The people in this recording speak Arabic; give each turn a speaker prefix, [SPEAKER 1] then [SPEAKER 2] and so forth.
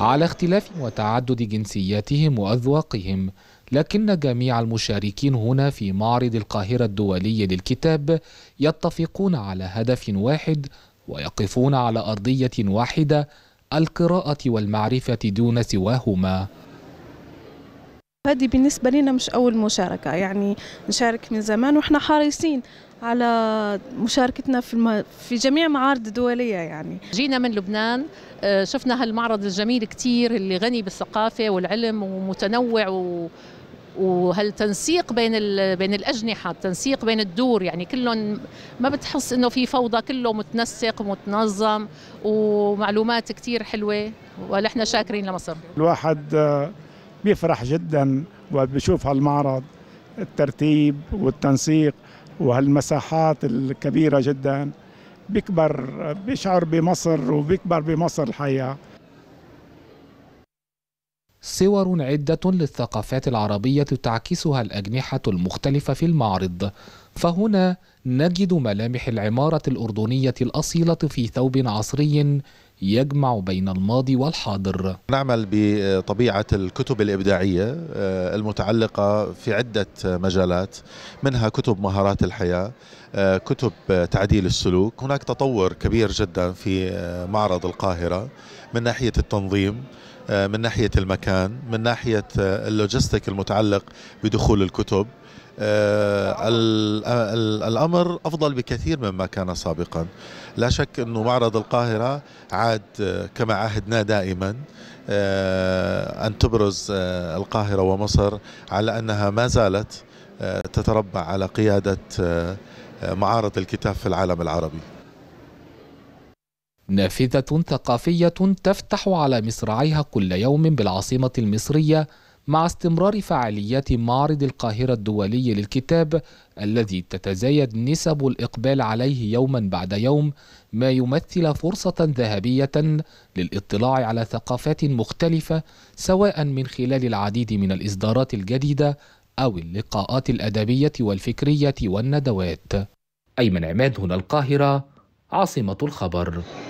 [SPEAKER 1] على اختلاف وتعدد جنسياتهم وأذواقهم لكن جميع المشاركين هنا في معرض القاهرة الدولي للكتاب يتفقون على هدف واحد ويقفون على أرضية واحدة القراءة والمعرفة دون سواهما
[SPEAKER 2] هذه بالنسبه لنا مش اول مشاركه يعني نشارك من زمان وإحنا حريصين على مشاركتنا في الم... في جميع معارض دوليه يعني جينا من لبنان آه، شفنا هالمعرض الجميل كتير اللي غني بالثقافه والعلم ومتنوع و... وهالتنسيق بين ال... بين الاجنحه التنسيق بين الدور يعني كلهم ما بتحس انه في فوضى كله متنسق ومتنظم ومعلومات كتير حلوه ونحن شاكرين لمصر
[SPEAKER 3] الواحد آه، بيفرح جدا وبيشوف هالمعرض الترتيب والتنسيق وهالمساحات الكبيرة جدا بيكبر بيشعر بمصر وبيكبر بمصر الحقيقة
[SPEAKER 1] صور عدة للثقافات العربية تعكسها الأجنحة المختلفة في المعرض فهنا نجد ملامح العمارة الأردنية الأصيلة في ثوب عصري يجمع بين الماضي والحاضر
[SPEAKER 4] نعمل بطبيعة الكتب الإبداعية آه، المتعلقة في عدة مجالات منها كتب مهارات الحياة آه، كتب تعديل السلوك هناك تطور كبير جدا في آه، معرض القاهرة من ناحية التنظيم من ناحية المكان من ناحية اللوجستيك المتعلق بدخول الكتب الأمر الأمر أفضل بكثير مما كان سابقا لا شك أنه معرض القاهرة عاد آه، كما عهدنا دائما آه، أن تبرز آه، القاهرة ومصر على أنها ما زالت تتربع على قيادة معارض الكتاب في العالم العربي
[SPEAKER 1] نافذة ثقافية تفتح على مصراعيها كل يوم بالعاصمة المصرية مع استمرار فعاليات معرض القاهرة الدولي للكتاب الذي تتزايد نسب الإقبال عليه يوما بعد يوم ما يمثل فرصة ذهبية للاطلاع على ثقافات مختلفة سواء من خلال العديد من الإصدارات الجديدة أو اللقاءات الأدبية والفكرية والندوات أيمن عماد هنا القاهرة عاصمة الخبر